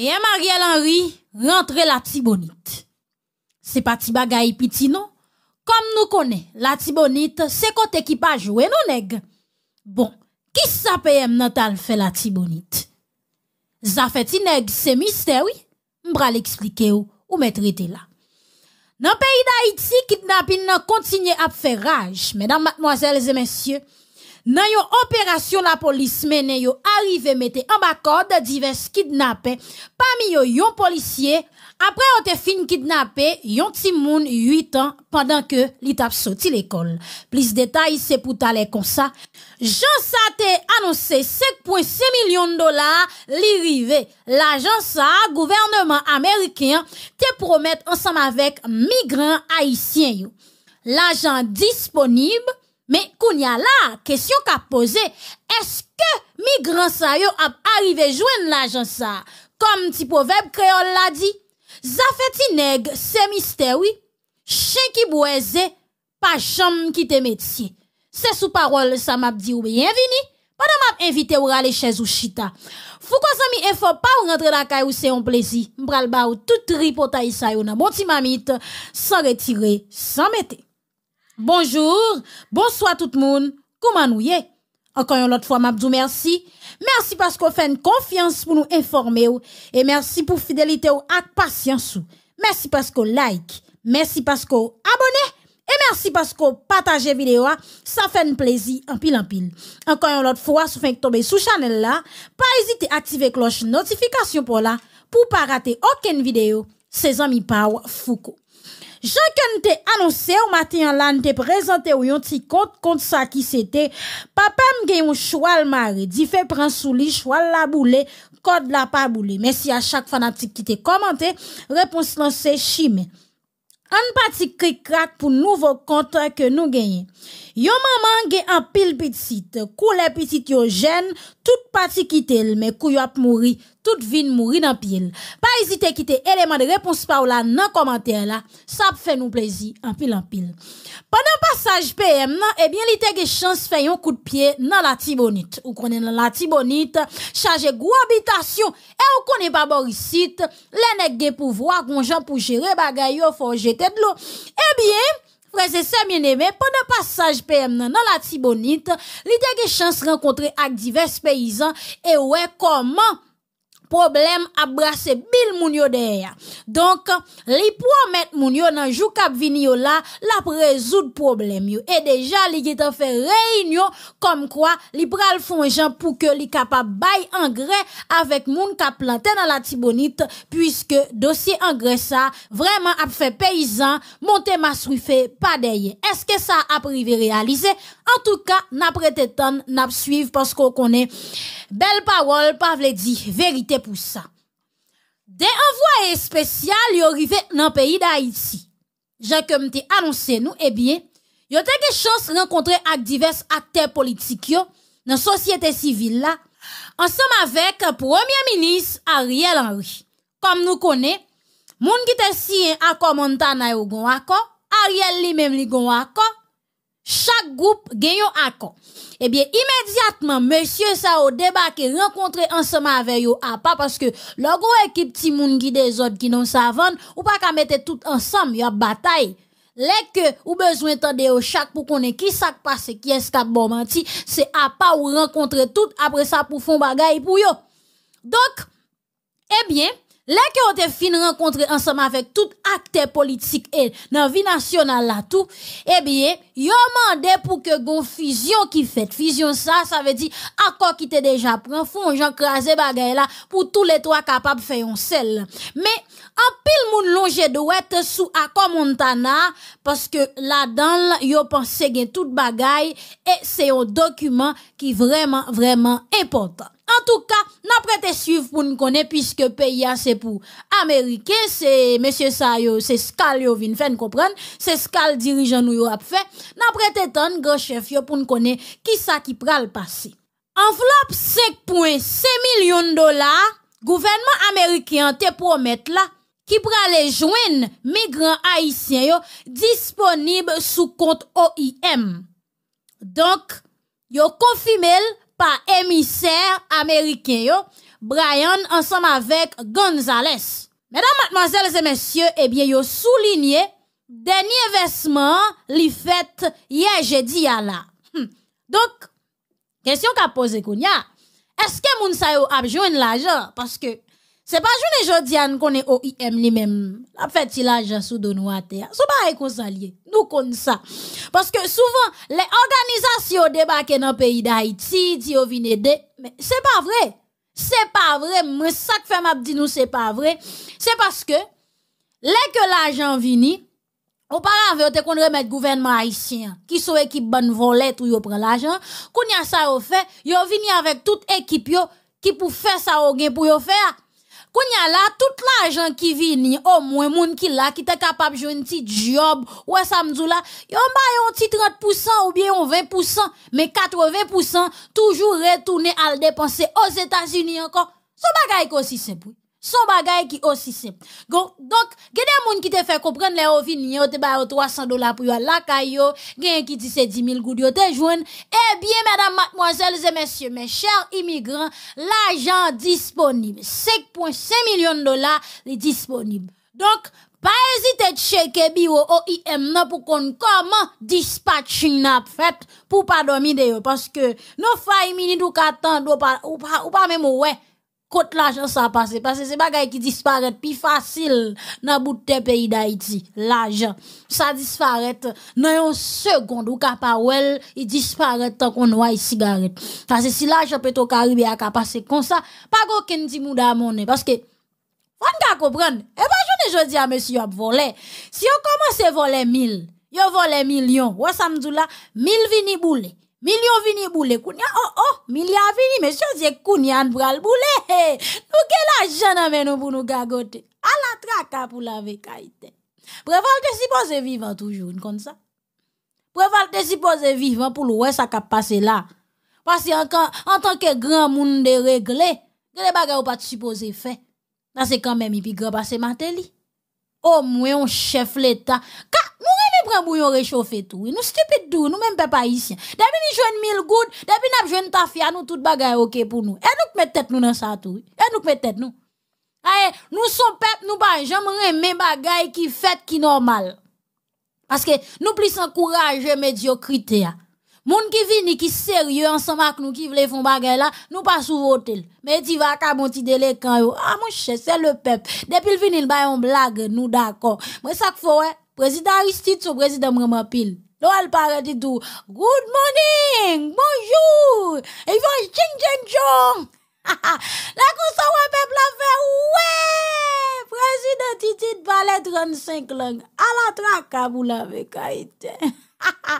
Pèye Marielle Henry rentre la tibonite. Se pati bagay piti nou, kom nou kone, la tibonite se kote ki pa jwe nou neg. Bon, kis sa pèye m natal fè la tibonite? Zafeti neg se misteri, mbra li eksplike ou, ou mè trite la. Nan peyi da iti, kit napin nan kontinye ap fè raj, mèdam matmoazèl zè mèsyè, Nan yon operasyon la polis menen yon arrive mette an bakor de divers kidnapen Pamiyo yon polisye, apre an te fin kidnapen, yon ti moun 8 an Padan ke li tap soti l'ekol Plis detay se pou tale kon sa Jansa te anonsen 5.6 milyon dolar li rive La jansa, gouvernement ameriken te promet ansam avek migran haisyen yon La jansa disponib Me koun ya la, kesyon ka pose, eske mi gran sa yo ap arrive jwen la jan sa? Kom ti poveb kreol la di, zafeti neg se misteri, chen ki bwese, pa chanm ki te metsi. Se sou parol sa map di ou beyenvini, padan map evite ou rale chez ou chita. Fou kon sa mi enfo pa ou rentre la kay ou se yon plezi, mbral ba ou tout ripota yi sa yo na bon ti mamit, sa retire, sa mette. Bonjou, bonsoy tout moun, kouman ou ye? Ankan yon lot fwa mabdou mersi, mersi paskou fèn konfians pou nou informe ou, e mersi pou fidelite ou ak pasyans ou, mersi paskou like, mersi paskou abone, e mersi paskou pataje videyo a, sa fèn plezi anpil anpil. Ankan yon lot fwa sou fèn k tombe sou chanel la, pa ezite aktive kloche notifikasyon pou la, pou pa rate oken videyo, se zan mi paw fouk ou. Jean ke nou te anonsè ou matè yon lan te prezante ou yon ti kont kont sa ki se te, papèm gen yon choual mare, di fe pran souli choual la boule, kod la pa boule. Men si a chak fanatik ki te komante, repons nan se chime. An pati krik krak pou nouvo kontan ke nou genye. Yon maman gen an pil pitit, kou le pitit yo jen, tout pati ki tel, men kou yo ap mouri. Tout vin mouri nan pil. Pa ezite kite eleman de repons pa ou la nan komantè la. Sa pou fè nou plezi an pil an pil. Panan passage PM nan, ebyen eh li te ge chans fè yon kou de piye nan la tibonite. Ou konen nan la tibonite, chaje gou abitasyon, e ou konen pa borisite, bon eh le nek ge pou vwa, konjan pou jere bagay yo, ou fò jete d'lo. Ebyen, freze se mien eme, panan passage PM nan nan la tibonite, li te ge chans renkontre ak divers peyizan, e wè koman, problem ap brase bil moun yo deye. Donk, li pou an met moun yo nan jou kap vini yo la, la prezout problem yo. E deja, li gita fe reyn yo, kom kwa, li pral fonjan pou ke li kap ap bay angre avek moun kap lante nan la tibonit, pwiske dosye angre sa, vreman ap fe peyizan, monte maswife, pa deye. Eske sa ap rive realize? En tout ka, na prete ton, na ap suive, paskou konen bel parol, pa vle di verite. pou sa. De envoye spesyal yorive nan peyi da iti. Jakom te anonsen nou, e eh bie, yote ke chos renkontre ak divers akter politik yo nan sosyete sivil la. Ansem avek premier minis Ariel Henry. Kom nou kone, moun ki te siyen akom anta nan yo goun akon, Ariel li men li goun akon, chaque groupe gagne un accord. Eh bien, immédiatement, monsieur Sao débarqué, rencontré ensemble avec yo à ah, pas parce que leur équipe timoun qui des autres qui non savent, ou pas qu'à mettre tout ensemble, y a bataille. Les que ou besoin de au chaque pour qu'on qui ça passe, qui est-ce menti, c'est à pas ou rencontrer tout après ça pour fond bagaille pour yo. Donc, eh bien, Lè ki yo te fin renkontre ansama fèk tout akte politik e nan vi nasyonal la tou, e bie yo mande pou ke gon fizyon ki fèt. Fizyon sa, sa ve di akon ki te deja pran, foun jan krasè bagay la pou tout le 3 kapap fèyon sel. Me, apil moun lonje de wet sou akon montana, paske la dan yo panse gen tout bagay, e se yo dokumen ki vreman vreman importan. En tout ka, nan prete suiv pou n kone Piske PIA se pou Amerike Se mese sa yo, se skal yo vin fen kopren Se skal dirijan ou yo ap fe Nan prete ton, groshef yo pou n kone Ki sa ki pral pase Enflop 5.7 milyon dola Gouvenman Amerike an te promet la Ki prale jwen migran Haitien yo Disponib sou kont OIM Donk, yo konfime l par émissaire américain, Brian, ensemble avec Gonzalez. Mesdames, mademoiselles et messieurs, eh bien, yo souligné dernier versement li fait hier jeudi à la. Hmm. Donc, question qu'a posé Kounia, est-ce que moun a besoin de l'argent? Parce que, c'est pas journée jodiane qu'on est OIM lui-même. La fête, il l'argent sous de nous Ce terre. C'est pas avec nous alliés. Nous connaissons ça. Parce que souvent, les organisations débarquent dans le pays d'Haïti, disent viennent aider. Mais c'est pas vrai. C'est pas vrai. Moi, ça que fait m'a dit nous, c'est pas vrai. C'est parce que, les que l'argent vini, auparavant, on te qu'on remet gouvernement haïtien, qui sont équipe bonne volette ou yon prend l'argent, qu'on a ça au fait, yon vini avec toute équipe qui pour faire ça au gain pour yon faire, Kounya la, tout l'argent qui vini, au moins, moun qui là, qui t'es capable de jouer un petit job, ou e samedi là, yon ba yon petit 30% ou bien yon 20%, mais 80% toujours retourner à le dépenser aux États-Unis encore. Ce bagay aussi simple. Son bagay ki osisim. Gon, donk, genè moun ki te fè komprenn lè ovin nè, o te bayo 300 dola pou yo lakay yo, genè ki ti se 10.000 kou diyo te jwen, e eh biye, mèdam, mèdam, mwazèl, zè mèsyè, mè chèr imigran, l'ajan disponib. 5.5 milyon dola li disponib. Donk, pa ezite tcheke biyo OIM nan pou konn koman dispatching nan ap fèt pou pa domine yo. Paske nou fayi mini dou katan dò ou pa mèm wè. Quand l'argent ça passé, parce que c'est bagaille qui disparaît plus facile dans bout de pays d'Haïti l'argent ça disparaît dans une seconde ou capawel il disparaît tant qu'on noie cigarette parce que si l'argent peut au Caribe à passer comme ça pas n'y ait mouda parce que on ne comprendre. Et ben, je ne dis à monsieur, a voler. Si on commence à voler mille, a voler millions. Ou ça me dit là, mille vini boule. Milyon vini boule kounyan, oh oh, milyon vini, mesyon zye kounyan bral boule, hey! Nou gen la jen ameno pou nou gagote, ala traka pou la vekaiten. Prevalte si pose vivan toujoun kon sa. Prevalte si pose vivan pou louwe sa kap pase la. Pase an tanke gran moun de regle, gwen e baga ou pati si pose fe. Nas e kamen mi pi grabase mate li. O mwen yon chef leta, ka! on prend bouillon réchauffé tout. Nous stupide nous même pas haïtien. Depuis nous une mille good, depuis nous une tafia, nous tout bagay ok pour nous. Et nous mettons tête nous dans ça tout. Et nous mettons tête nous. Aye, nous sommes peuple, nous pas j'aimerais mes bagay qui fait qui normal. Parce que nous plus encourager médiocrité. Hein. Moun qui vini qui sérieux ensemble avec nous qui voulait faire bagay là, nous pas sous hôtel. Mais tu vas bon ti délai quand yo. Ah mon cher, c'est le peuple. Depuis vient il le en bah, blague, nous d'accord. Mais ça faut, ouais. Prezida Aristide sou prezida mre mapil. Lo alpare di dou. Good morning! Bonjour! E yon ching chen chon! Ha ha! La kousa wè pep la fè wè! Prezida Titite balè 35 lang. A la tra ka mou la vek a ite. Ha ha!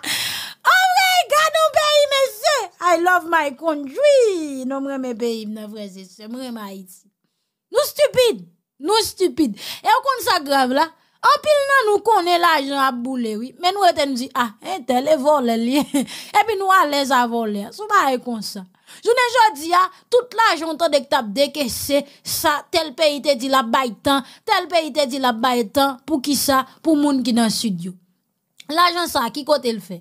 Obre! Gano beri mè zè! I love my country! Non mre me beri mne prezid se mre ma ite. Nou stupide! Nou stupide! E w kon sa grav la? An pil nan nou konen l'ajan ap boulè wè, men nou eten di, ah, enten, lè volè lè, epi nou alèz avolè, sou ba e konsan. Jounen jò di ya, tout l'ajan ton dek tap dekè se, sa, tel peyi te di la bay tan, tel peyi te di la bay tan, pou ki sa, pou moun ki nan sud yon. L'ajan sa, ki kote l'fè?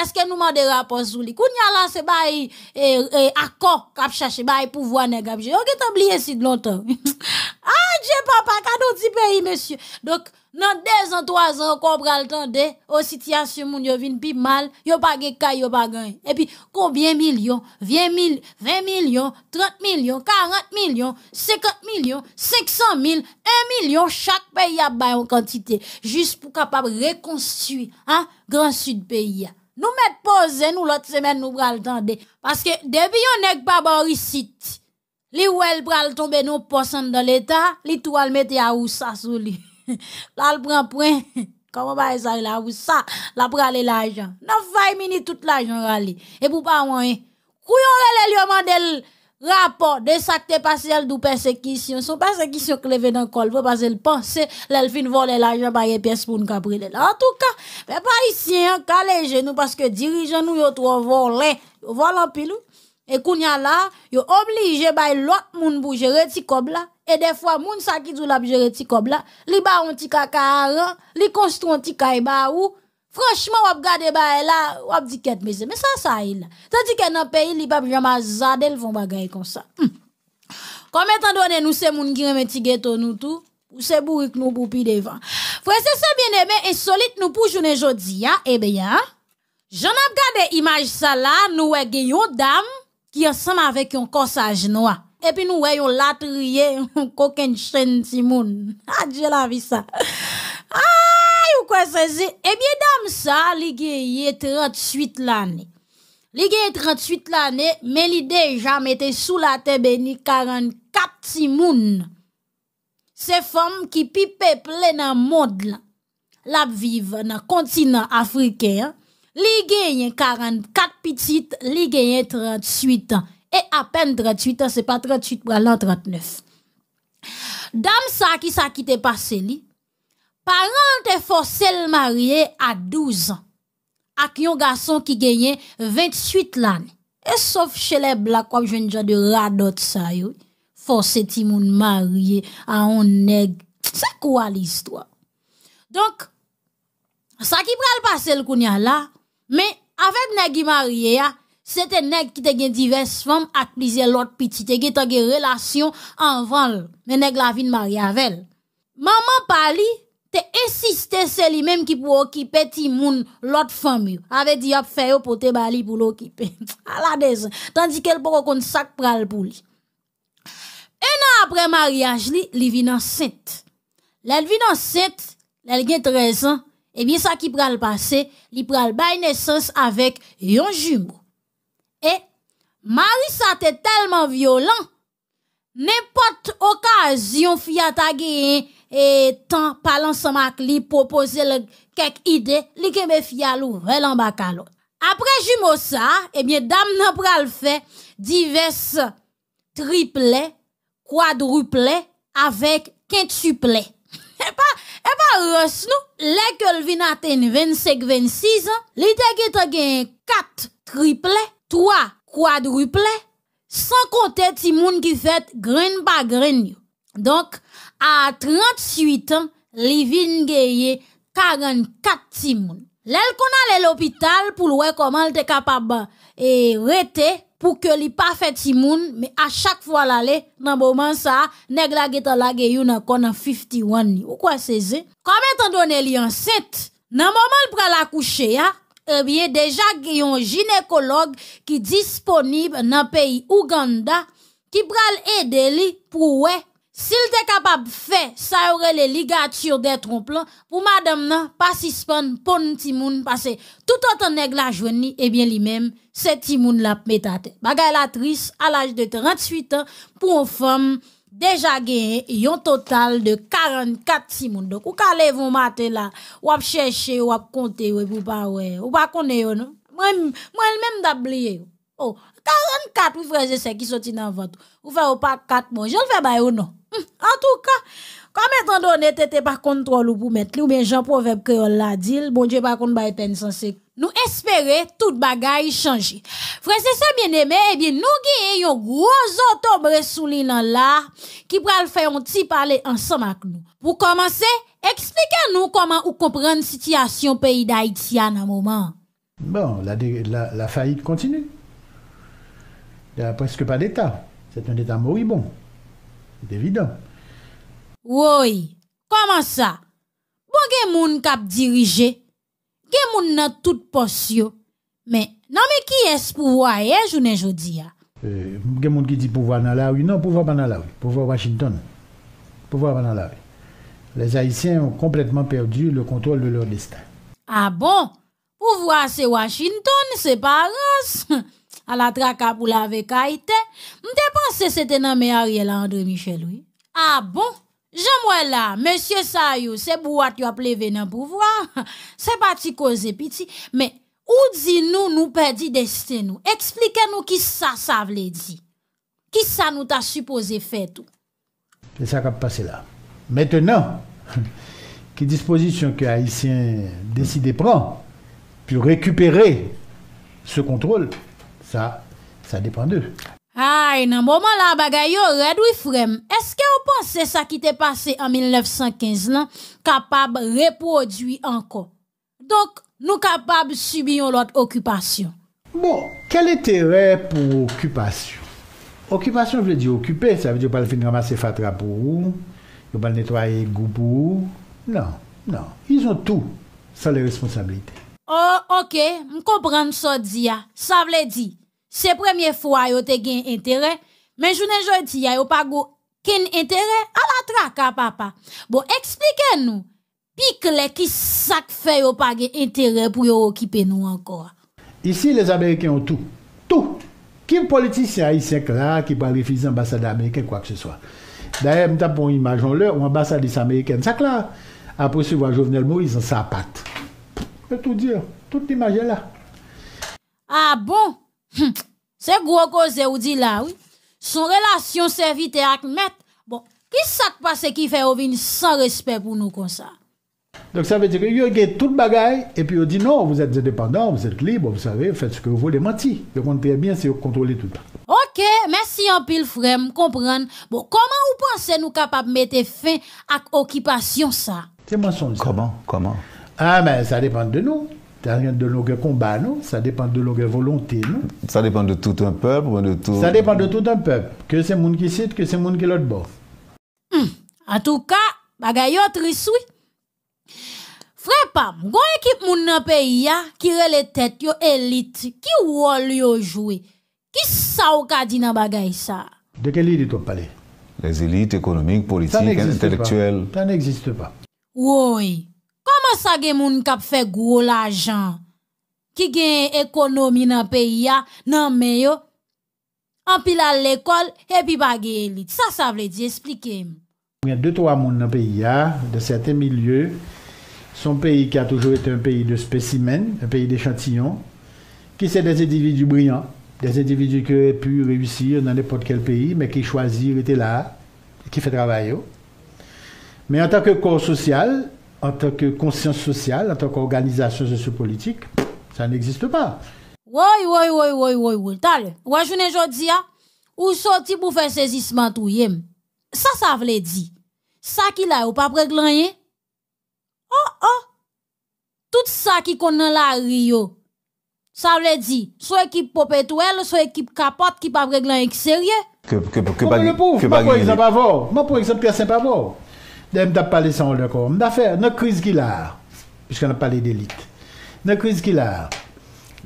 Eske nou mande rapazou li, koun nyalan se ba e, e, e akon, kap chache, ba e pouvoan e gabje, yon ke tab liye si d'lontan. Ah, dje papa, kado di peyi, mèsyon. Dok Dans 2 ans, 3 ans, qu'on pral tande, o sityasyon moun yo vin pi mal, yo pa gen kay, yo pa gen. Et puis, combien millions, 20 mil, 20 millions 30 millions 40 millions 50 millions 500 000, 1 million, chaque pays a bay en quantité, juste pour capable reconstruire hein, grand sud pays Nous mettons pause nous, l'autre semaine, nous nou pral tande. Parce que yon nek pa borisit, li ou el pral tombe nos posan dans l'état, li tou al mette à ou ça, sur lui. lal pran pran kama baye sar la ou sa la prale la ajan 9-20 minit tout la ajan rali e pou pa wanyen kuyon lal el yoman del rapor de sakte pasyal do persekisyon sou persekisyon kleve dan kol pou pasel panse lal fin vole la ajan baye piyes pou nou kaprile en touka baye pa isyen kalen genou paske dirijan nou yo tro volen yo volen pilou e kounya la yo oblige baye lot moun bou je reti kob la E defwa moun sa ki zoul ap jere ti kob la, li ba onti kaka a ran, li konstron ti ka e ba ou, franschman wap gade ba e la, wap di ket meze, me sa sa e la. Sa di ke nan peyi, li pap jama zadel von bagay kon sa. Kom hmm. etan do ane nou se moun gireme ti geto nou tou, ou se burik nou boupi devan. Fwese se bieneme e solit nou pou jounen jodi ya, ebe eh ya, jen ap gade imaj sa la nou wege yo dam ki yosama avek yon konsaj nou ya. epi nou wè yon lat rye koken chen si moun. Ha, dje la vi sa. Ha, yon kwen se zi. Ebyè e dam sa, li genye 38 lanè. Li genye 38 lanè, men li deja mette sou la tebe ni 44 si moun. Se fòm ki pipe ple nan mod la. La vive nan kontina Afrike. Li genye 44 pitit, li genye 38 lanè. e apen 38, an se pa 38, pral an 39. Dam sa ki sa ki te pase li, parante fose l marye a 12 an, ak yon gason ki genye 28 lan, e sof chele blak wap jenja de radot sa yo, fose ti moun marye a on neg, sa kwa l istwa. Donk, sa ki pral pase l koun ya la, men avem negi marye ya, Se te neg ki te gen divers fèm ak plizè lòt piti, te gen te gen relasyon anvanl, men neg la vin mariavel. Maman pa li, te esiste se li mèm ki pou okipe ti moun lòt fèm yon. Ave di ap fèyo pou te bali pou lòkipe. A la dezen, tandi kel pou kon sak pral pou li. En an apre mariage li, li vin an sent. Le vin an sent, le gen trez an, e bin sa ki pral pase, li pral bay nesans avèk yon jumbou. E, Marisa te telman violan, nempot okasyon fya tagi e tan palan sa mak li pou pose kek ide li keme fya lou velan bakalot. Apre jimo sa, ebyen dam nan pral fe, divers triple, kwadruple, avek kentuple. Eba, eba, res nou, lekel vina ten 25-26 an, li te git agen kat triple, 3 quadruple, 100 kote timoun ki fet gren ba gren yo. Donk, a 38 an, li vin geye 44 timoun. Lèl kon ale l'opital pou lwe koman lte kapaba e, rete pou ke li pa fet timoun, me a chak fwa lale, nan boman sa, neg la geta la geyo na konan 51 yo. Ou kwa seze? Kame tan donen li an 7? Nan moman lpre lakouche ya, Eh Biye deja yon jinekolog ki disponib nan peyi Uganda Ki pral ede li pou we Sil te kapab fe, sa yore le ligature de tromple Pou madame nan pasispon pon timoun Pase tout an ton neg la jweni Ebyen li men, se timoun la metate Bagay la tris, al aj de 38 an Pou yon feme Déjà, gagné un total de 44 timoun. Donc, ou ka matin là, ou wap chercher, ou konte, vous ou pa pas, oh, Ou pas connaître, yo non. Moi moi même dabliye Oh, 44 ou freze se dans soti vente. Vous Ou faites pas 4 mois, je ne le fais pas, non. Hum, en tout cas, comme étant donné, tete par contrôle ou pou bien li. proverbe men jan proverb la dit, bon Dieu par contre, bay peine san Nou espere tout bagay chanje. Fransese eh bien eme, nou ge yon grozotob resouline la, ki pral fè yon ti pale ansama k nou. Pou komanse, eksplike an nou koman ou kompran sityasyon peyi da Itia nan mouman. Bon, la faid kontine. Da preske pa deta. Se te neta mori bon. Devidan. Woy, koman sa? Bon ge moun kap dirije? gen moun nan tout posyo. Men, nan me ki es pou vwa e, jounen jodi ya? E, gen moun ki di pou vwa nan lawi, non, nan pou vwa ban nan lawi. Pou vwa Washington, pou vwa ban nan lawi. Les Haitien ont kompletman perdu le kontrol de lor destan. A ah bon, pou vwa se Washington, se Paris, ala traka pou lave Kaiten, m de pan se se tenan me a riela André Micheloui. A ah bon! jean là, monsieur Sayo, c'est bouat tu as appelé dans le pouvoir. C'est parti causer pitié. Mais, où dis-nous, nous perdons destin nous? Expliquez-nous qui ça, ça veut dire. Qui ça nous a supposé faire tout? C'est ça qui a passé là. Maintenant, quelle disposition que Haïtien décide de prendre pour récupérer ce contrôle, ça, ça dépend d'eux. Ay, nan mouman la bagay yo redwi frem, eske ou pan se sa ki te pase an 1915 nan kapab repoduwi anko? Donk nou kapab subiyon lot okupasyon. Bon, kele te repou okupasyon? Okupasyon vle di okupé, sa vle di ou pal fin ramase fatrapou, ou pal netwaye goupou. Nan, nan, yon tou sa le non, non. responsabilite. Oh, ok, m kompran sou di ya, sa vle di. Se premye fwa yo te gen entere, men jounen jouti ya yo pa go ken entere, ala tra ka papa. Bo, eksplike nou, pik le ki sak fe yo pa gen entere pou yo o kipe nou ankor. Isi les Ameriken yo tou, tou. Ki politisyan yi sek la ki pa refize ambasade Ameriken kwa ke se so. Da e mta pou bon imajon le, ou ambasade is Ameriken sak la. Apo si wajovnel mou, yi san sapat. E tou diyo, tout imajen la. A bon! Se grokose ou di la ou, son relasyon servite ak met, bon, ki sak pa se ki fe ovine san respet pou nou konsa? Donk sa ve di ki yo gen tout bagay, epi ou di non, vous etes independant, vous etes libre, vous savez, vous faites ce que vous voulez menti. Je compte bien si vous contrôlez tout. Ok, merci an pil frem, kompren. Bon, koman ou pense nou kapap mette fin ak okipasyon sa? Tiens monson. Koman, koman? Ah, men, sa depande de nou. de longueur combat, non Ça dépend de longueur volonté, non Ça dépend de tout un peuple Ça dépend de tout un peuple. Que c'est monde qui cite, que c'est monde qui l'autre bord. Hmm. En tout cas, bagayot Frère Pam, une équipe moun nan pays Qui qui les têtes yo élite, qui rôle yo jouer Qui ça ou ka di nan bagay ça De quelle élite tu parle Les élites économiques, politiques, intellectuelles. Ça n'existe pas. Oui comment ça gens qui ont fait gros l'argent Qui gagne économie le pays Non mais pays, en pile l'école et puis pas ça ça veut dire expliquer il y a deux trois dans le pays de certains milieux son pays qui a toujours été un pays de spécimens, un pays d'échantillons, qui c'est des individus brillants, des individus qui auraient pu réussir dans n'importe quel pays, mais qui choisirent, étaient là, qui fait travail. Mais en tant que corps social, en tanke konsyans sosyal, en tanke organizasyon jesu politik, sa n'existe pa. Woy, woy, woy, woy, woy, woy, tal, wajounen jodi ya, ou soti pou fe sezisman tou yem, sa sa vle di, sa ki la ou pa preglanyen, an, oh, an, oh. tout sa ki konan la riyo, sa vle di, sou ekip popet ou el, sou ekip kapat ki pa preglanyen ki serye, ke bagnenye. Mwen pou eksemp avor, mwen pou eksemp kesemp avor, Deme tap pale san ou lakor. Mda fe, nè kriz ki lar, piskè nan pale d'élite, nè kriz ki lar,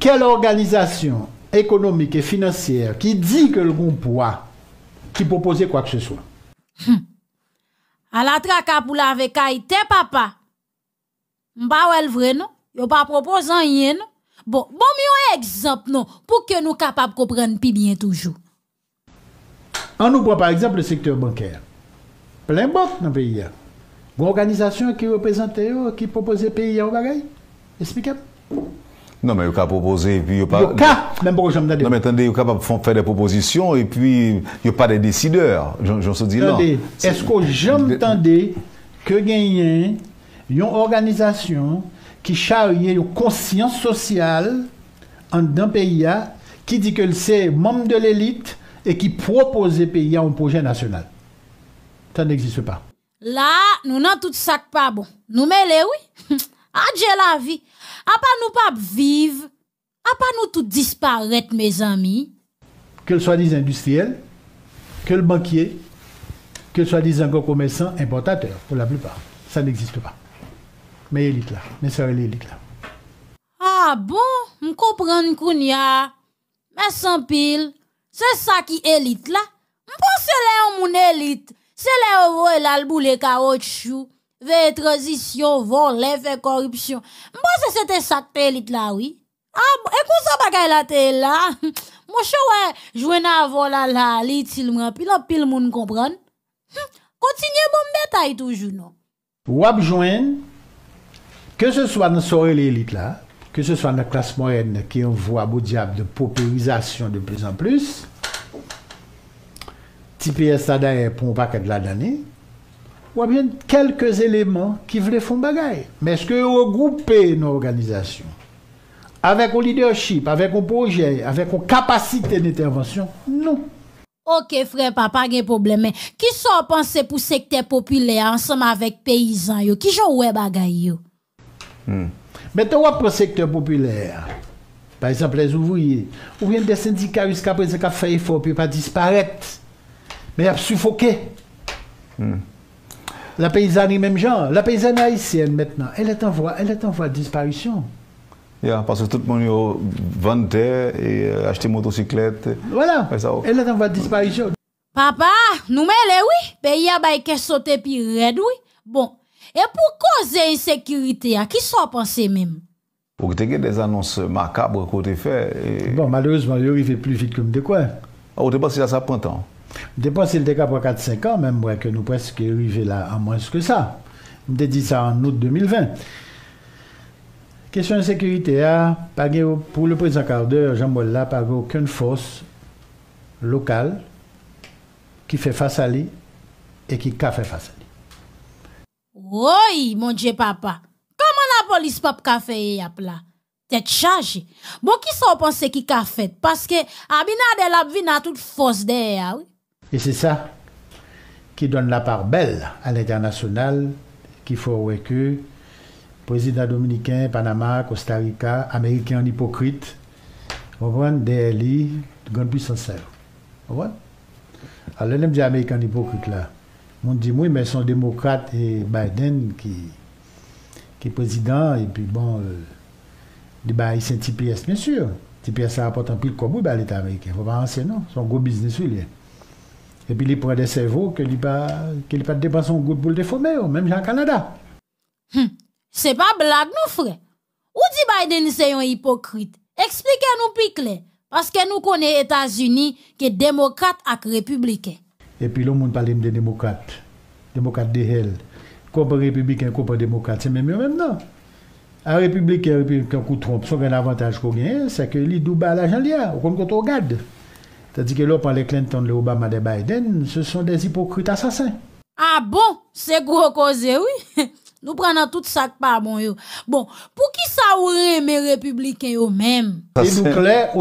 ke l'organizasyon ekonomik e financier ki di ke l'goum pou a ki propose kwa ke se so. A la tra kapou la ve kaj te papa, mba ou el vre nou, l'opapropose an yen nou, bon, bon mi ou ekzamp nou, pou ke nou kapap kopren pi bien toujou. An nou pou a par ekzamp le sektèr bankèr, plen bot nan pe yè. Une organisation qui représentait, qui proposait pays en bagaille Expliquez-moi. Non, mais il a proposer et puis il pas. même pour Non, mais attendez, il capable de faire des propositions, et puis il n'y a pas de décideurs. Je suis dit non. Est-ce que j'entendais que gagne une organisation qui charrie une conscience sociale en le pays qui dit que c'est membre de l'élite et qui propose le pays à un projet national Ça n'existe pas. Là, nous n'en tout sac pas bon. Nous mêlons, oui. Adieu la vie, pas nous pas vivre, A pas nous tout disparaître, mes amis. Que le soit-disant industriel, que le banquier, que le soit-disant gros commerçant, importateur, pour la plupart. Ça n'existe pas. Mais élite là. Mais ça, l'élite là. Ah bon? comprends qu'on y a. Mais sans pile. C'est ça qui élite là. Je pense que mon élite. C'est là où il a boule caoutchouc, transition, voler, fait corruption. Bon, c'était ça que l'élite là, oui. Ah, écoute ça, bagaille la télé là. Mon chou, jouer à voler là, l'élite, moi, pile, pile, moun comprend. Continue mon bétail toujours, non. Ou abjouen, que ce soit dans le l'élite là, que ce soit dans la classe moyenne qui envoie un diable de paupérisation de plus en plus, Ti piye sada yon e poun pakèd la danè, wap yon kelkèz eleman ki vle foun bagay. Mè s'ke yon regroupe yon organizasyon, avèk yon leadership, avèk yon projè, avèk yon kapasite n'intervention, nou. Ok, frè, pa, pa gen problemè. Ki son panse pou sekte populè ansèm avèk peyizan yon? Ki joun wè bagay yon? Hmm. Mè te wap pou sekte populè, par exemple, lè zouvou, ou vyen de sendika wisk apre zeka fèy fò pi pa disparet. mais elle a suffoqué. Hmm. La paysanne est même genre. La paysanne haïtienne maintenant, elle est en voie, elle est en voie de disparition. Yeah, parce que tout le monde vendait et euh, achetait motocyclette. Voilà. Oh. Elle est en voie de disparition. Papa, nous mêlons, eh oui. Pays a baïke sauté puis red, oui. Bon. Et pour causer insécurité, à qui sont pensés même? Pour que tu des annonces macabres qu'on fait. Bon, malheureusement, il arrive plus vite que de quoi. Au ah, départ, c'est à ça printemps c'est le dégât pour 4-5 ans, même moi, que nous presque arrivés là, en moins que ça. Je dit ça en août 2020. Question de sécurité, hein. pour le président je Jean Molla, pas aucune force locale qui fait face à lui et qui a fait face à lui. Oui, mon Dieu, papa. Comment la police pas y à là? t'es chargé Bon, qui sont pensé qui a fait? Parce que Abinadel a à toute force derrière, et c'est ça qui donne la part belle à l'international, qu'il faut le Président dominicain, Panama, Costa Rica, Américain hypocrite, on DLI, grande puissance. On Alors, les Américains hypocrite là, on dit oui, mais son démocrate et Biden qui, qui est président, et puis bon, euh, bah, il s'est TPS, bien sûr. TPS, ça rapporte un pile comme à bah, l'État américain. Il faut pas renseigner, non. C'est un gros business, il est. Et puis, il prend des cerveaux que il pas, qu'il pas un goût de boule de fumée, même en Canada. Ce hum, C'est pas blague, nous, frère. Où dit Biden, c'est un hypocrite? Expliquez-nous plus Parce que nous connaissons États-Unis que démocrates et républicains. Et puis, le monde parle de démocrates. Démocrates de hell. Comme républicains, comme démocrate c'est même mieux maintenant. Un républicain, un républicain, coup trompe, son avantage qu'on gagne, c'est que lui, d'où l'argent, on regarde. Sa di ke lò pan le klen ton le Obama de Biden, se son den hipokrit asasen. A ah bon, se gwo koze wè, nou prana tout sak pa bon yo. Bon, pou ki sa wè mè republiken yo mèm? Ou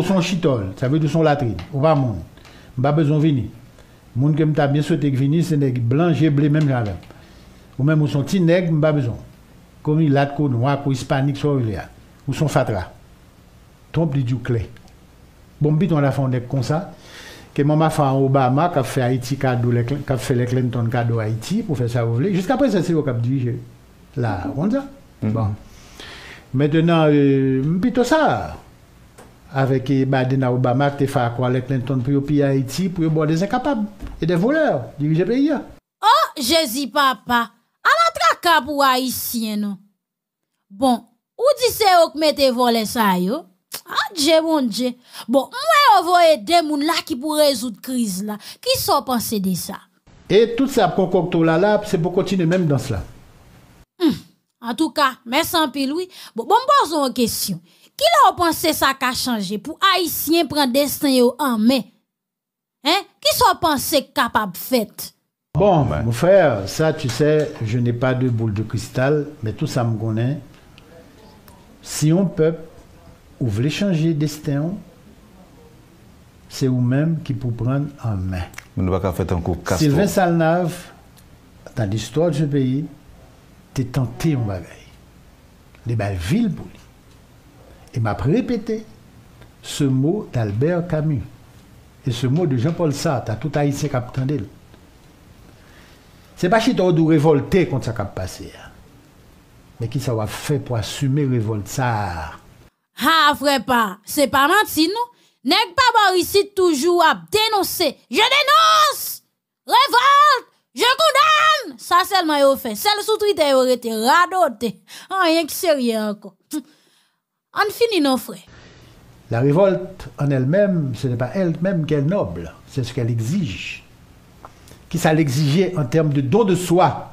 son chitol, ou son latrin, ou pa moun. Mbè bezon vini. Moun ke mta bie sote k vini, se nèk blanje, blè mèm javem. Ou mèm ou son tinek, mbè bezon. Komi latko, nwa, ko hispanik, sou wè. Ou son fatra. Ton pli di ou klet. Bon, mpito an a fande kon sa, ke mwama fande an Obama, ka ffe le Clinton kado Haiti, pou ffe sa ou vle, jiska apre se si yo kap dirije la ronde mhm. bon. Euh, sa. Bon, mpito sa, aveke baden an Obama, te fwa kwa le Clinton pou yo pi Haiti, pou yo bo de zekapab, e de voleur, dirije pe yon. Oh, je zi papa, ala tra kap ou a yisi eno. Non? Bon, ou di se yo kme te vole sa yo? Ah, je mon Dieu Bon, moi, on voit aider moun qui qui résoudre résoudre crise-là. Qui sont de ça. Et tout ça, pour la la, même dans cela. Hmm. En tout cas, merci, Louis. Bon, Bon, bon bon une question. Qui la ça ça a changé pour les prendre destin en main, main Hein? sont sont de de faire Bon, mon frère, ça, tu sais, je n'ai pas de boule de cristal, mais tout ça me connaît. Si on peut... Ou voulez changer destin, c'est vous-même qui pouvez prendre en main. Sylvain Salnave, dans l'histoire du ce pays, t'es tenté en bagaille. Les belles villes pour lui. Et m'a répété ce mot d'Albert Camus et ce mot de Jean-Paul Sartre à tout haïtien qui a c'est pas toi de révolter contre ça qui a passé. Hein. Mais qui ça va faire pour assumer révolte ça ah frère, pas. C'est pas menti, non? n'est pas ici toujours à dénoncer. Je dénonce! Révolte! Je condamne! Ça seulement yo fait. Celle sous Twitter été radoté. Rien qui encore. On finit nos frère. La révolte en elle-même, ce n'est pas elle-même qu'elle noble, c'est ce qu'elle exige. Qui ça l'exigeait en termes de dos de soi,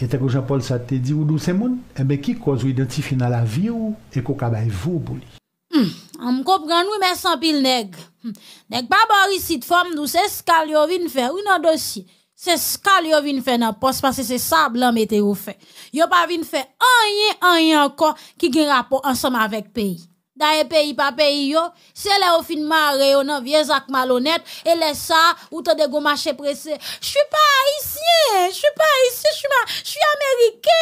E te ko Jean-Paul Saté di ou dou se moun, e eh be ki koz ou identifi nan la vi ou e ko kabay vou boulie. Hmm, an m ko pran ou mè san pil neg. Neg pa bari sit fòm nou se skal yo vin fè ou nan dosye, se skal yo vin fè nan pospase se sab lan mete ou fè. Yo pa vin fè anye anye ankon ki gen rapò ansèm avèk peyi. Da e peyi pa peyi yo Se le ofinman reyo nan viez ak malonet E le sa ou te de goma che prese Chou pa a isne Chou pa a isne Chou Amerike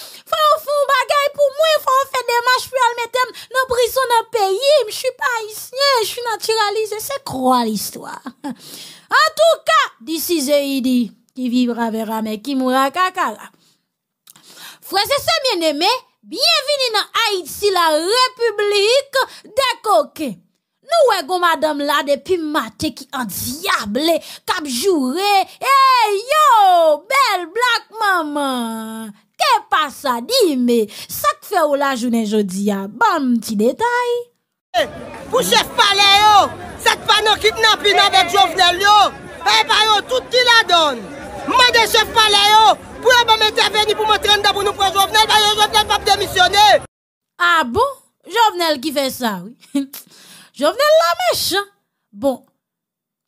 Fwa ou foun bagay pou mwen Fwa ou fwen deman chou al metem Nan brison nan peyi Chou pa a isne Chou naturalize Se kro al histwa En tou ka Disi ze yi di Ki vibra vera me Ki mwra kakara Fwese se mwen eme Bienveni nan Haïti la Republik de Koke. Nou we go madam la depi mate ki an diable kap jure. Hey yo, bel blak mama. Ke pasa di me, sak fe ou la jounen jodi ya? Ban mti detay. Eh, Pou chef pale yo, set pa nou kidnappi nan eh, vek eh, jovnel yo. Hey pa yo, touti la don. Mwen de chef pale yo. Pwè bè mè te veni pou mè tren dè pou nou prè Jovenel, bè yo Jovenel pap demisyonè. A ah bon, Jovenel ki fè sa wè. Jovenel la mè chan. Bon,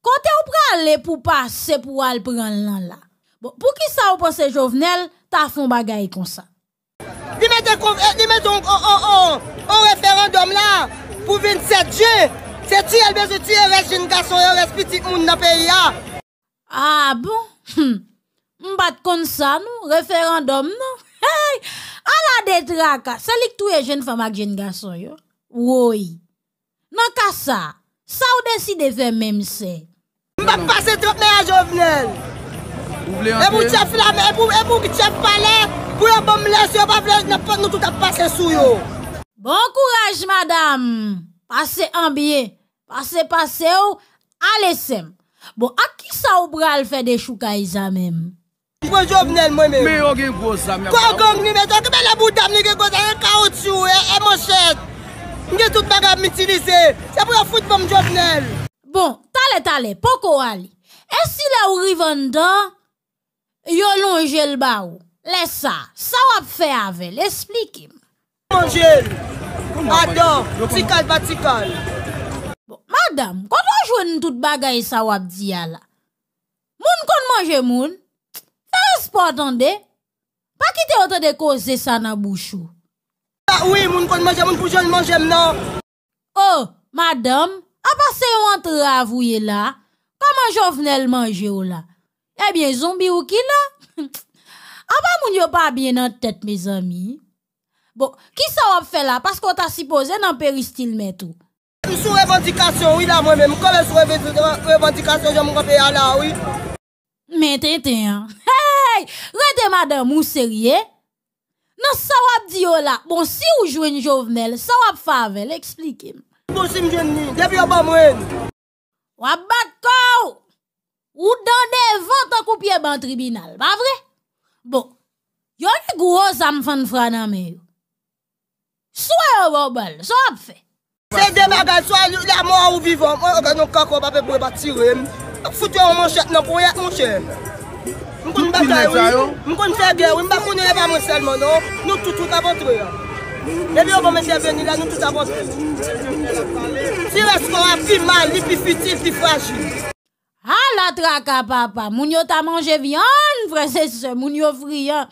kote ou prè alè pou pas se pou al prè alè lan la. Bon, pou ki sa ou pwè se Jovenel, ta fon bagay kon sa. Li mè dekou, eh, li mè zonk o, o, o, o, o referandom la pou vin se dje. Se ti elbe zoti e res jen gason, e res piti un napè ya. A bon, hım. Mbat kon sa nou, referandom nou. Hey, ala detra ka. Salik touye jen famak jen gason yo. Woy. Nan ka sa, sa ou desi de fe mèm se. Mba pase trop mè a jovnel. E mou cheflam, e mou ki e chef palè. Bwè mbè mles yo, mba vlej, nè pot nou tout ap pase sou yo. Bon kouraj madame. Pase an bie. Pase pase ou. Ale sem. Bon, a ki sa ou bral fe de chou ka isa mèm? Bon, tale tale, poko wali. Esi la ou rivan dan, yon lon jel ba ou. Lesa, sa wap fe avel, esplik im. Madame, kon wajwen yon tout bagay sa wap diya la? Moun kon manje moun? Mwen se portande, pa ki te ote de koze sa nan bouchou? Ah, ouye, moun kon manje, moun pou joun manje mna. Ouye, oh, madame, a pa se yon antre avouye la, koman joun vnel manje ou la? Ebyen, zumbi ou ki la? A pa moun yon pa abye nan tete, me zami? Bon, ki sa wap fe ah, la? Paske ou ta sipoze nan peristil metou. Sou revantikasyon, ouye la mwen men, koman sou revantikasyon, joun mwen kon fe yon la, ouye. Men, ten, ten, hei, rete madame ou seri, he? Non sa wap diyo la, bon, si ou jwen jovmel, sa wap fave, l'eksplikem. Mpousi bon, mjen ni, debi wap amwen. Wap bakow, ou dande vantan koupye ban tribinal, ba vre? Bon, yon e gwo sa mfan fran amel. Sway wap wabal, sa wap fe. Se dema gal, sway la mwa ou vivom, wap gan yon kakwa wap epwe batirem. Foutou an moun chèl nan pou yat moun chèl. Mkoun fè gèw, mkoun fè gèw, mkoun yèv an moun chèl manon, nou toutout avantrè. Ebyon vò mè sè veni la, nou toutout avantrè. Ti reskwa pi mali, pi fiti, pi fwashi. A la traka papa, moun yo ta manje vyan, vre se se, moun yo friyan.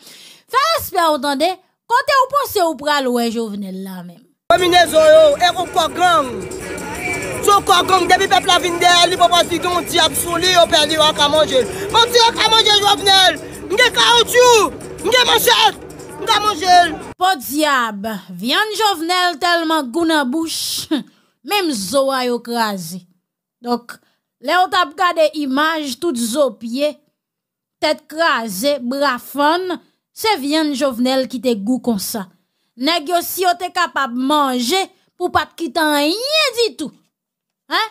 Fè espè otande, kote ou pò se ou pral wè jovenel la mè. Komine zon yo, er ou pò gang. So kwa gong debi pep la vinde li po pati goun ti ap sou li yo perli yo akamonjel. Mon ti yo akamonjel jovenel. Mge kaout yo. Mge manchat. Akamonjel. Po diyab, vyen jovenel telman goun a bouch. Mem zowa yo krasi. Dok, le yo tap gade imaj tout zo pye. Tet krasi, brafon. Se vyen jovenel ki te gou konsa. Negyo si yo te kapab manje pou pat ki tanye di tou. Hein?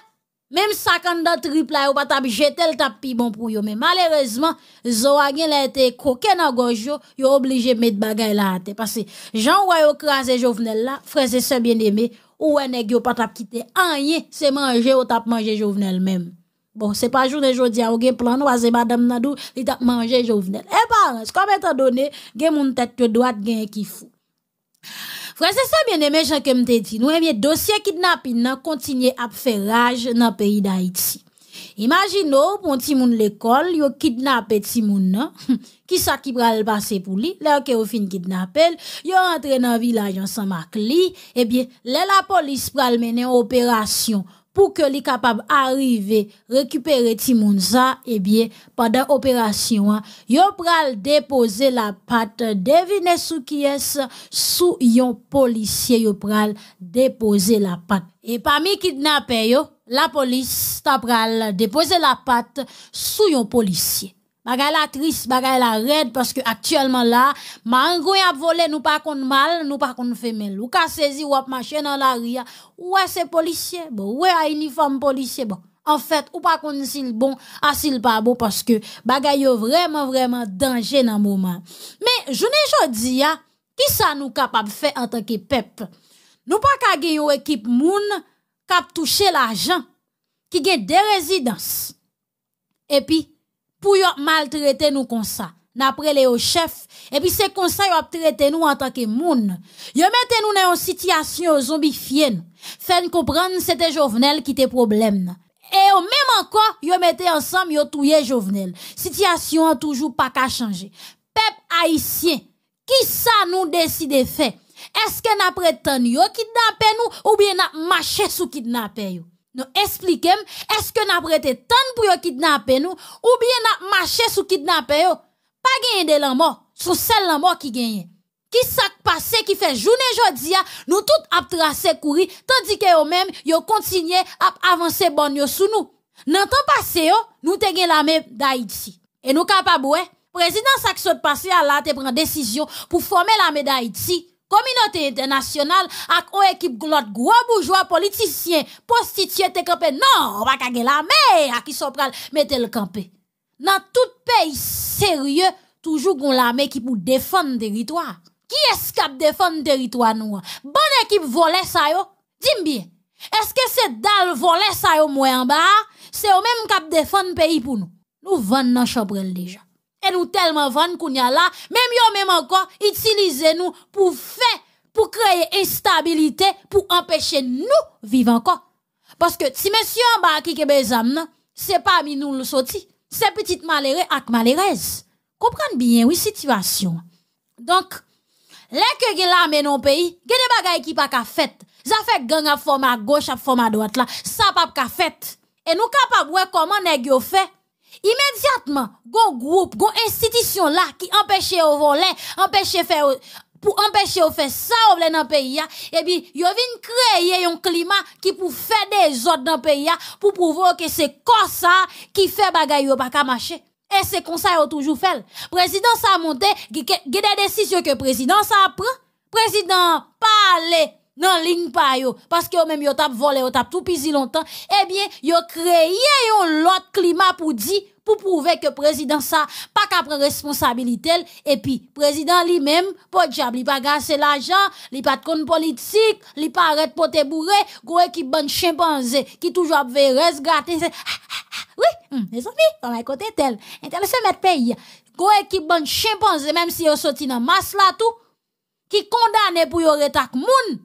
Même quand triple là, ou pas tap le tap pi bon pour eux. Mais malheureusement, Zoagen la été coquin dans gorge yo, yo obligé mettre bagages là Parce que Jean Roy yo krasé Jovenel là, frères et sœurs bien-aimés, ou en nèg yo pas tap kite rien, c'est manger ou tap manger Jovenel même. Bon, c'est pas jour de jodi a ou gen plan ou c'est madame Nadou, li tap manger Jovenel. Et eh, parents, comme étant donné, gen moun tête droite gen qui fou. Fransese, mwen eme jan kem te ti nou, eme eh dosye kidnapin nan kontinye ap fe raj nan peyi da iti. Imagino, pou ti moun l'ekol, yo kidnapet ti moun nan, ki sa ki pral pase pou li, la yo ke ou fin kidnapel, yo rentre nan vila yon san mak li, ebyen, le eh la polis pral mene operasyon. pou ke li kapab arive rekupere Timonza, e bie, padan operasyon, yo pral depose la pat devine sou kyes sou yon polisye. Yo pral depose la pat. E pa mi kidnapen yo, la polis ta pral depose la pat sou yon polisye. Bagay la triste, bagay la raide, parce que actuellement là, mango a volé, nous pas qu'on mal, nous pas qu'on femelle. Ou ka saisi ou ap marcher dans la rue, ouais ces policier, bon, ouais à uniforme policier, bon. En fait, ou pas qu'on s'il bon, à ah, s'il pas bon, parce que bagay yo vraiment, vraiment danger dans moment. Mais, je ne jodi ya, qui ça nous capable faire en tant que peuple? Nous pas ka gagner une équipe moun, cap toucher l'argent, qui gagne des résidences. Et puis, pour yo maltraiter nous comme ça. N'après les hauts chefs. Et puis c'est comme ça yo traité nous en tant que monde. Yon mettez nous dans une situation zombifiée. Fait comprendre c'était Jovenel qui était problème. Et au même encore, yon mettez ensemble, yon touye Jovenel. Situation toujours pas qu'à changer. Peuple haïtien, qui ça nous décide faire? Est-ce que a prétendu yo kidnapper nous ou bien n'a marché sous kidnapper nous expliquons, est-ce que n'a prêté tant pour kidnapper nous ou bien n'a marché sous kidnapper yo? Pas gagné de la mort, sous celle la mort qui gagne. Qui s'est passé qui fait journée jodia, nous tout a tracé courir tandis que eux même yo continué à avancer bon yo sous nous. Dans temps passé nous te la l'armée d'Haïti. Et nous capable ouais, président ça qui s'est passé à là te prend décision pour former l'armée d'Haïti Komunote internasyonal ak o ekip glot, gwa boujwa politisyen, postityen te kampe, nan, wakage la mey ak isopral metel kampe. Nan tout pey serye, toujou goun la mey ki pou defan teritwa. Ki es kap defan teritwa nou? Bon ekip vole sayo? Dime bien, eske se dal vole sayo mwen ba? Se ou men kap defan peyi pou nou? Nou vann nan chobrel deja. et nous tellement vendre qu'on y a là, même yo même encore, utiliser nous pour faire, pour créer instabilité, pour empêcher nous vivre encore. Parce que si monsieur en bas qui kebe ce c'est pas mi nous le sorti, c'est petite malheureux ak malheureuse. Comprenez bien, oui, situation. Donc, les que gen la non pays, gen des bagay qui pas ka fait. Ça fait gang à forme à gauche, à forme à droite là, ça pas ka fait. Et nous capable voir comment nèg yo fait Immédiatement, gon groupe, gon institution là qui empêchait au voler, empêchait faire pour empêcher au faire ça au dans le pays hein. et bien, yo vinn créer un climat qui pour faire des autres dans le pays hein, pour prouver que c'est comme ça qui fait bagaille pas marcher. Et c'est comme ça toujours fait. Président ça monté, il a des décisions que président ça prend. Président parle non ligne pa yo parce que même yo tap volé yo tap tout pisi longtemps eh bien yo créé un autre climat pour dire pour prouver que président ça pas qu'à prendre responsabilité et puis président lui-même pas diable il pas gasser l'argent il pas de politique il pas arrête poté bourré gros équipe ki chimpanzé qui toujours verres gratter ah, ah, ah, oui hmm, les amis on a côté tel tel se mettre pays gros équipe bonne chimpanzé même si yo sorti dans masse là tout qui condamné pour yo retak moun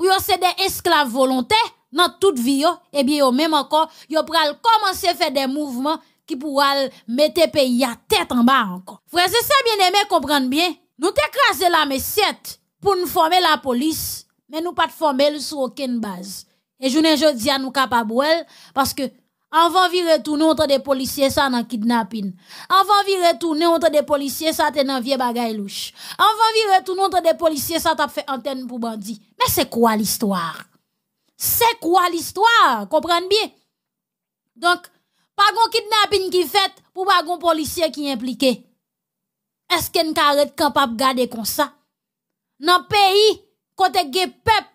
pour c'est des esclaves volontaires dans toute vie et eh bien au même encore yo pral commencer faire des mouvements qui pourraient mettre pays à tête en bas encore. Frère c'est bien aimé comprendre bien. Nous t'écraser la messiette pour nous former la police, mais nous pas de former sur aucune base. Et je ne dis à nous capable parce que Anvan vi retoune ontre de polisye sa nan kidnapping. Anvan vi retoune ontre de polisye sa tenan vie bagay louche. Anvan vi retoune ontre de polisye sa tap fe anten pou bandi. Men se kwa l'histoire? Se kwa l'histoire? Komprenne biye? Donk, bagon kidnapping ki fet pou bagon polisye ki implike. Eske n ka ret kapap gade kon sa? Nan peyi, kote ge pep,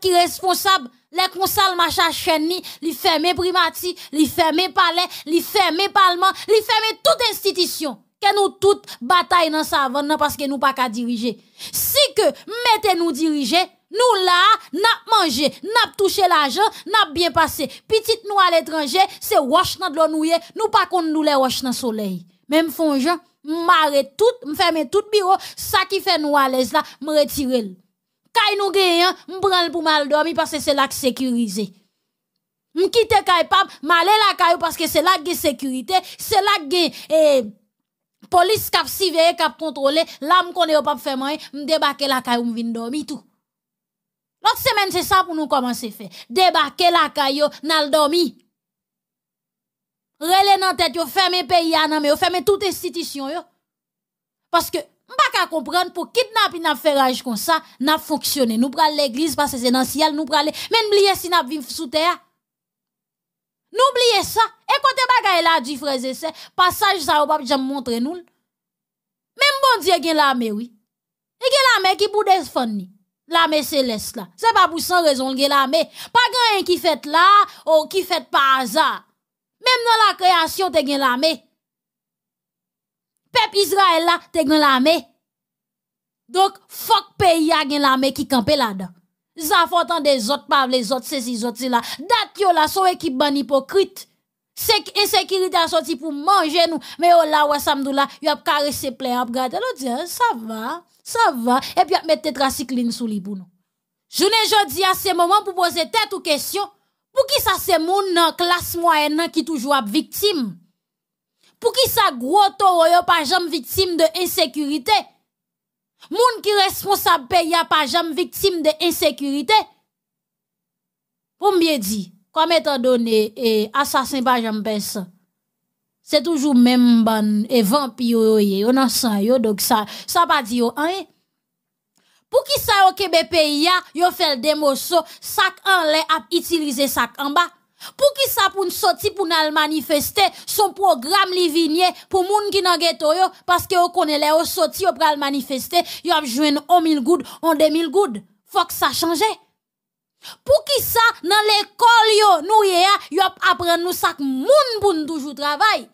qui est responsable. Les consuls, marchent à chenni, les ferme primati, les palais, les ferme parlement, les ferme toutes institutions. Que nous toutes bataille dans sa non parce que nous pas qu'à diriger. Si que mettez nous diriger, nous là, n'a mangé, n'a touché l'argent, n'a bien passé. Petite nous à l'étranger, c'est wash dans l'eau nous nous pas qu'on nous les wash dans soleil. Même fond je m'arrête tout, tout bureau, ça qui fait nous à l'aise là, retirer Kay nou gen yon, mprenl pou m al dormi pase se lak sekurize. M kite kay pap, m ale lakay yo pase se lak gen sekurite, se lak gen e, polis kap siveye, kap kontrole, lam konye yo pap fèman, m debake lakay ou m vin dormi tout. Lot semen se sa pou nou komanse fè. Debake lakay yo, nal dormi. Relè nan tèt yo, fème peyi aname yo, fème tout estitisyon yo. Paske, Mba ka kompren, pou kit napi nap fe raj kon sa, nap foksyone. Nou pral l'eglis, pas se zenansyal, nou pral l'eglis. Men mbliye si nap vim sou teya. Nou mbliye sa. E kote bagay la di freze se, pas saj sa ou pap jame montre nou. Men mbon di e gen l'ame wii. E gen l'ame ki boudes fan ni. L'ame seleste la. Se pa pou san rezon l'ge l'ame. Pa gen yon ki fet la, ou ki fet pa azar. Men mnon la kreasyon te gen l'ame. peuple Israël là, t'es dans l'armée. Donc, fuck pays a gen l'armée qui campait là-dedans. Ça faut des autres pas les autres ces, autres là. Date yo là son équipe ban hypocrite. C'est insécurité a sorti pour manger nous, mais oh là ouais samedi là, y a caressé plein, a regarder, le dit hein, ça va, ça va et puis a mettre Cycline sous lui pour nous. jamais dit à ce moment pour poser tête ou questions. Pour qui ça c'est mon euh, classe moyenne qui toujours victime Pou ki sa grotor yo pa jam vitim de insekurite? Moun ki responsab pe ya pa jam vitim de insekurite? Pou mbiye di, kwa metan doni e asasin pa jam pesan? Se toujou men ban evan pi yo yo ye, yo nan san yo, dok sa, sa pa di yo, an e? Pou ki sa yo kebe pe ya, yo fel demoso, sak an le ap itilize sak an ba? Pour qui ça pour nous sortir pour nous manifester son programme livinier pour moun qui dans ghetto yo parce que on connaît les sorti pour pral manifester, yo a 1000 goud, en 2000 goud. Faut que ça change. Pour qui ça dans l'école yo nous y a apprendre nous ça moun pour toujours travail.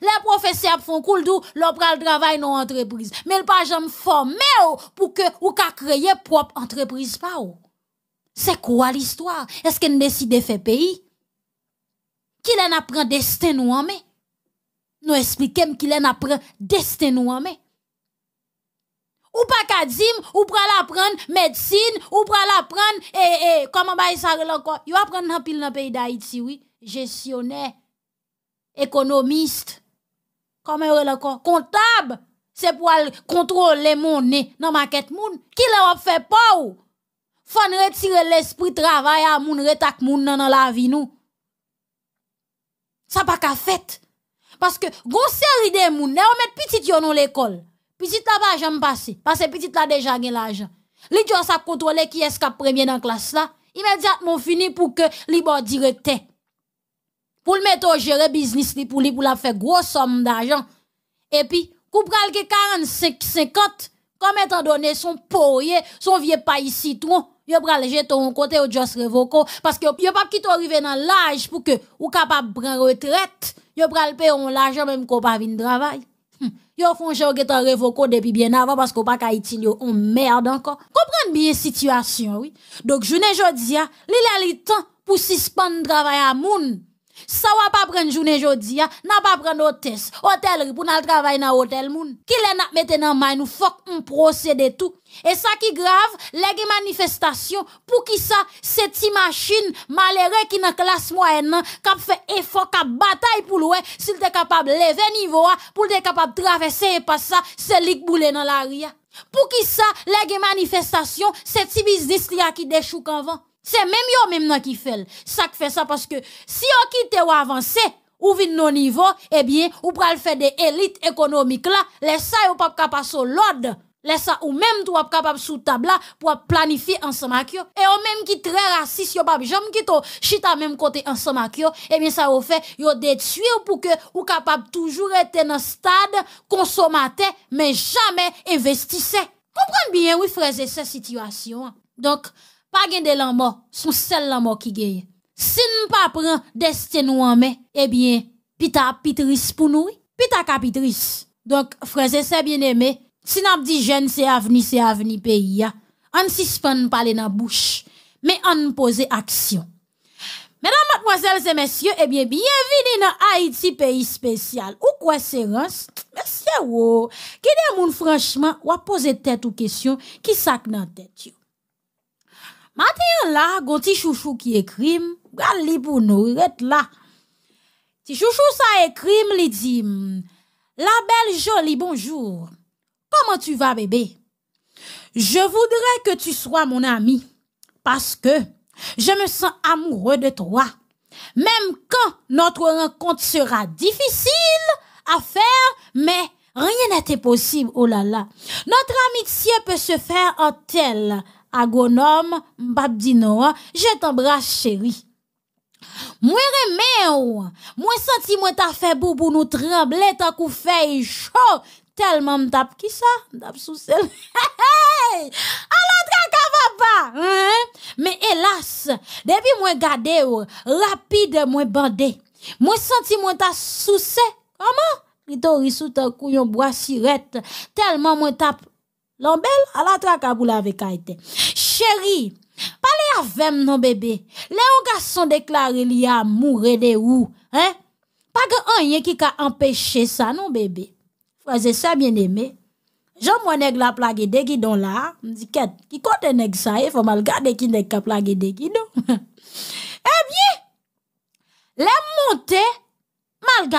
Les professeurs font cool dou leur pral travail dans entreprise, mais le pas jamais formé pour que ou ka créer propre entreprise pas. C'est quoi l'histoire Est-ce qu'on décide de faire pays Ki lè n apren destè nou an mè? Nou esplikem ki lè n apren destè nou an mè? Ou pa kadzim, ou pral apren medsine, ou pral apren ee ee, koman ba y sa relankan? Yo apren nan pil nan peyi da iti, oui, jesyonè, ekonomist, koman relankan? Kontab, se pou al kontrole moun ne nan maket moun, ki lè wap fè pa ou? Fon retire l'espri travay a moun retak moun nan nan la vi nou. ça pas qu'à fait. Parce que, gros série de moun, on met petit dans l'école. Petit là pas jamais passé. Parce que petit là déjà gagné l'argent. Li jo sa contrôler qui est qu'a premier dans classe là. Immédiatement fini pour que li bon Pour le mettre au gérer business li pour lui pour la faire grosse somme d'argent. Et puis, coupral que 45 50 comme étant donné son poirier, son vieux pays citron Yo pral jè ton kontè ou jòs revoko Paske yo pa ki ton rive nan laj Pou ke ou kapap pran retret Yo pral pe yon laj yo menm ko pa vin dravay hm. Yo fon jè ou getan revoko Depi bien avan paske ou pa kaitin Yo on merd anko Kompran biye situasyon Donk jounen jò di ya Li la li tan pou sispan dravay a moun Sa wap ap pren jounen jodi ya, nan ap pren otes, otelri pou nan l travay nan otel moun. Ki le nan ap mette nan mayn ou fok moun prosede tout. E sa ki grav, lege manifestasyon, pou ki sa, se ti machin malere ki nan klas mwen nan, kap fe efok ap batay pou loue, sil te kapab leve nivo ya, pou li te kapab travese yon pasa, se lik boule nan l ari ya. Pou ki sa, lege manifestasyon, se ti bizist ya ki dechouk anvan. C'est même yon même qui fait. Ça fait ça parce que si on quitte ou avance, ou nos niveau, eh bien, ou pral faire des élites économiques là, les ça yon pas capable sur l'ordre. Laisse ça ou même tu capable sous table pour planifier ensemble Et on même qui très raciste, yon pas j'aime qui chita même côté ensemble yo, eh bien, ça au fait des détruire pour que ou capable toujours être dans stade consommateur, mais jamais investisseur. comprenez bien, oui, frère, cette situation. Donc, pa gen de lambo sou sel lambo ki geye. Si nou pa pran deste nou anme, ebyen, eh pita pitris pou nou, pita ka pitris. Donk, freze se bien eme, si nan pdi jen se avni, se avni peyi ya, an si se fan pale nan bouch, me an pose aksyon. Medan matmozel se mesye, ebyen, biyevini nan Haiti peyi spesyal, ou kwa se rans, mese wo, ki de moun franchman wapose tet ou kesyon ki sak nan tet yo. Matin là, gonti chouchou qui écrit, gal Ti chouchou ça écrit « dit, hmm, la belle jolie bonjour, comment tu vas bébé? Je voudrais que tu sois mon ami, parce que je me sens amoureux de toi. Même quand notre rencontre sera difficile à faire, mais rien n'était possible, oh là là. Notre amitié peut se faire en telle A goun om, mbap di nou an, jete an bras cheri. Mwen reme ou, mwen senti mwen ta febou pou nou tremble, ta kou fey chou, telman mtap ki sa, mtap sou sel. An lantra kava pa! Men elas, debi mwen gade ou, rapide mwen bande, mwen senti mwen ta sou sel, rito risou ta kou yon bwa siret, telman mwen tap Lan bel, ala tra kabou la ve kaiten. Chéri, pale avèm nan bebe, le an gason deklare li a mou re de ou, pa ge an ye ki ka empèche sa nan bebe. Fwazè sa bien eme, jom wè neg la plage degi don la, mziket, ki kote neg sa e, fwa mal gade ki neg ka plage degi don.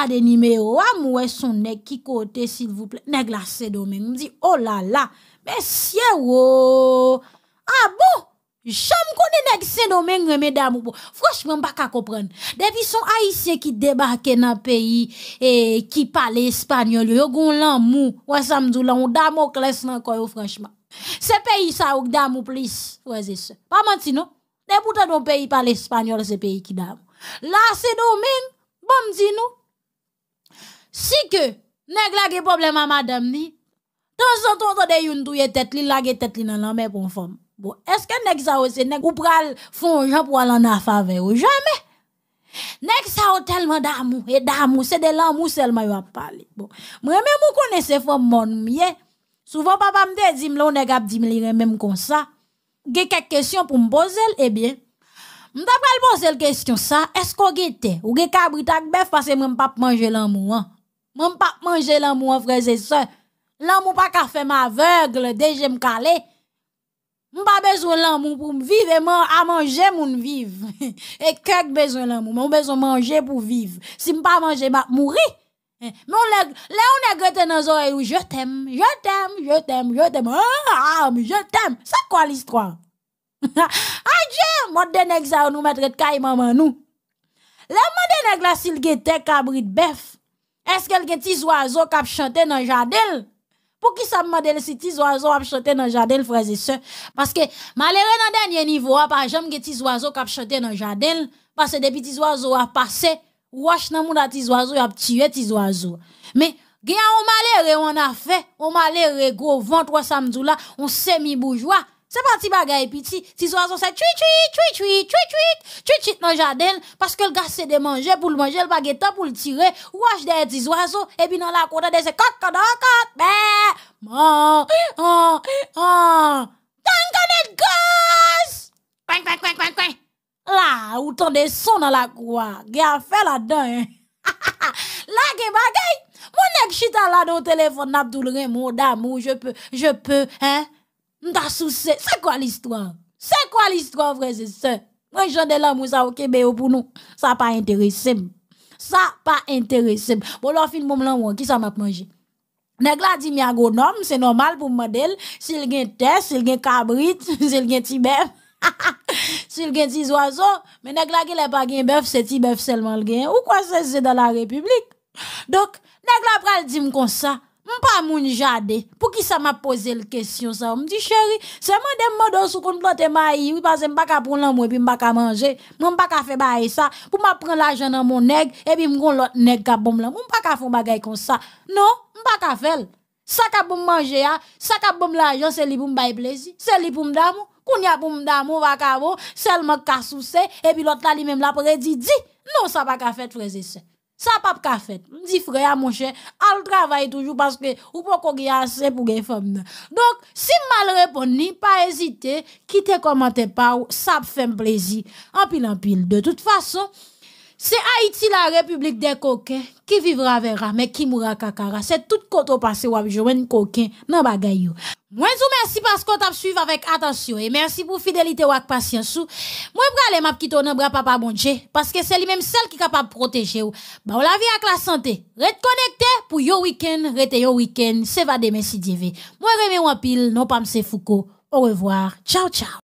gade numéros a son nez qui kote sil vous plaît Nek la se domen. Mdi, oh là là messieurs oh ah, bon, j'aime konen nek se domen reme dam ou bo. Franchman ka comprendre. Depuis son haïtien qui debake nan pays et qui parle Espanol. yo gon Ou mou, wasamdou la ou damo ou kles nan koyo franchement. Se peyi sa ou d'amour ou plis, wese Pas menti non. non depoutan don peyi pale espagnol, se pays ki damou. La se domen, Bon, dis-nous, Si ke, nèk lage problem a madame ni, ton son ton ton de yon touye tet li, lage tet li nan lame pou m fom. Bon, eske nèk sa ose, nèk ou pral fonjan pou alan na fave ou? Jamè! Nèk sa o telman da amou, e da amou, se de l'amou selman yo ap pale. Bon, m remè mou konese fom moun mye, soufò papam de zim la, ou nèk ap zim li remè m kon sa, ge kek kesyon pou m bozel, ebyen, m ta pral bozel kesyon sa, esko ge te, ou ge kabri tak bef pase m pap manje l'amou an? Mwen pa manje lanmou an freze se. Lanmou pa ka fe ma avegle deje m kalè. Mwen pa bezon lanmou pou m vive e man a manje moun vive. E kèk bezon lanmou, mwen bezon manje pou vive. Si m pa manje, m ap mouri. Mwen le ou ne gote nan zo e ou, je tèm, je tèm, je tèm, je tèm. Ha, ah, ha, ha, mi, je tèm. Sa kwa l'istro? Ha, ha, ha, ha, je m wote denèk sa ou nou metre t'kay maman nou. Le mwote denèk la sil gète kabri t'bef. Est-ce qu'elle a des oiseaux qui chanté dans le jardin Pour qui ça m'a dit si petits oiseaux ont chanté dans le jardin, frère et sœurs Parce que malheureusement, dans le dernier niveau, par exemple, des oiseaux qui chanté dans le jardin, parce que des petits oiseaux ont passé, ou achetant des petits oiseaux, qui ont tué des oiseaux. Mais... Gen on malheureux on a fait on malheur gros ventre ça me là on semi bourgeois Se pati bagay, pi ti zoise se tchit chit chit chit chit chit chit chit chit chit chit nan jaden, paske l gase se de manje pou l manje, l bagay ta pou l tire, wache de ti zoise, e pi nan la kou tan de se kok kada kok, be! Ma! An! An! Kan kan e gos! Kwenk kwenk kwenk kwenk kwenk! La, ou tan de son nan la kou, a! Gè a fè la dan, he! Ha ha ha! La gen bagay! Moun ek chitan la nou telefon na bdoulren, moun damou, je pè, je pè, he! Mta sou se, se kwa l'istro? Se kwa l'istro vreze se? Mwen jande la mou sa w kebeyo pou nou. Sa pa intereseb. Sa pa intereseb. Bo lò film pou m lan wè, ki sa map manje? Neg la di mi agonom, se normal pou model. Se l gen te, se l gen kabrit, se l gen tibèf. Se l gen tiz wazon. Men neg la ki lè pa gen bèf, se tibèf selman l gen. Ou kwa se se zè dan la republik? Dok, neg la pral di m kon sa. Mpa moun jade, pou ki sa ma pose l kèsyon sa? Mdi chèri, seman dem modos ou kon plote ma yi, mpa se mba ka proun lan mwen, mba ka manje, mba ka fe baye sa, pou ma proun l ajan nan moun neg, epi mkon lot neg ka bom lan mwen, mpa ka foun bagay kon sa. Non, mba ka fel. Sa ka bom manje ya, sa ka bom l ajan, se li pou mbay plezi, se li pou mdamo, koun ya pou mdamo, vaka vo, se l mba ka sou se, epi lot la li men mla predi, di, non sa pa ka fet freze se. Sa pap ka fet, di fre a monshe, al travay toujou paske ou poko ge yase pou ge fom nan. Donk, si mal repon ni, pa ezite, kite komante pa ou sa ap fem plezi, anpil anpil. De tout fason... C'est Haïti la République des coquins qui vivra verra mais qui mourra kakara. C'est tout côté passé ou jouen coquin nan bagayou. Moi je vous remercie parce qu'on t'a suivi avec attention et merci pour fidélité ou patience. Moi pralé m'a qui nan bras papa bon Dieu parce que c'est lui même celle qui est capable de protéger ou. Bah, on la vie avec la santé. Rete connecté pour yo week-end, rete yo week-end, c'est va demain si Dieu veut. Moi je en pile, non pas me Au revoir. Ciao ciao.